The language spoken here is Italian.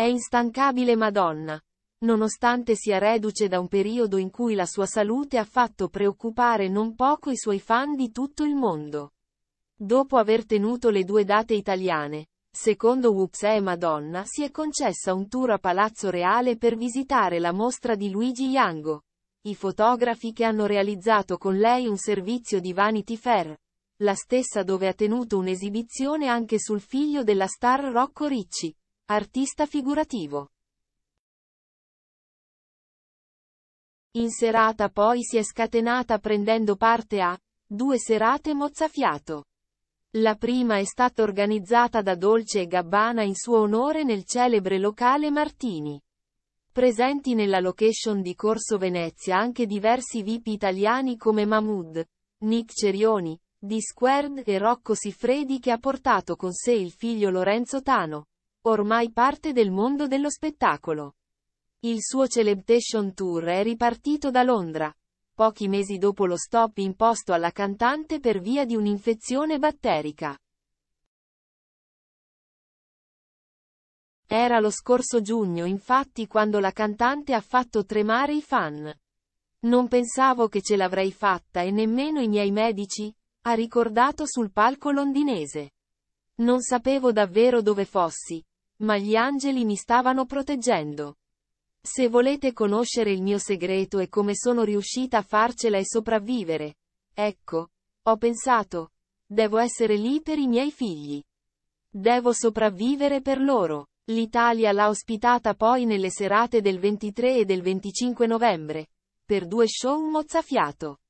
È instancabile Madonna. Nonostante sia reduce da un periodo in cui la sua salute ha fatto preoccupare non poco i suoi fan di tutto il mondo. Dopo aver tenuto le due date italiane, secondo Whoops e Madonna si è concessa un tour a Palazzo Reale per visitare la mostra di Luigi Yango. I fotografi che hanno realizzato con lei un servizio di Vanity Fair, la stessa dove ha tenuto un'esibizione anche sul figlio della star Rocco Ricci. Artista figurativo. In serata poi si è scatenata prendendo parte a due serate mozzafiato. La prima è stata organizzata da Dolce e Gabbana in suo onore nel celebre locale Martini. Presenti nella location di Corso Venezia anche diversi VIP italiani come Mahmood, Nick Cerioni, D-Squared e Rocco Siffredi che ha portato con sé il figlio Lorenzo Tano. Ormai parte del mondo dello spettacolo. Il suo Celebration Tour è ripartito da Londra, pochi mesi dopo lo stop imposto alla cantante per via di un'infezione batterica. Era lo scorso giugno infatti quando la cantante ha fatto tremare i fan. Non pensavo che ce l'avrei fatta e nemmeno i miei medici, ha ricordato sul palco londinese. Non sapevo davvero dove fossi, ma gli angeli mi stavano proteggendo. Se volete conoscere il mio segreto e come sono riuscita a farcela e sopravvivere, ecco, ho pensato, devo essere lì per i miei figli. Devo sopravvivere per loro. L'Italia l'ha ospitata poi nelle serate del 23 e del 25 novembre, per due show mozzafiato.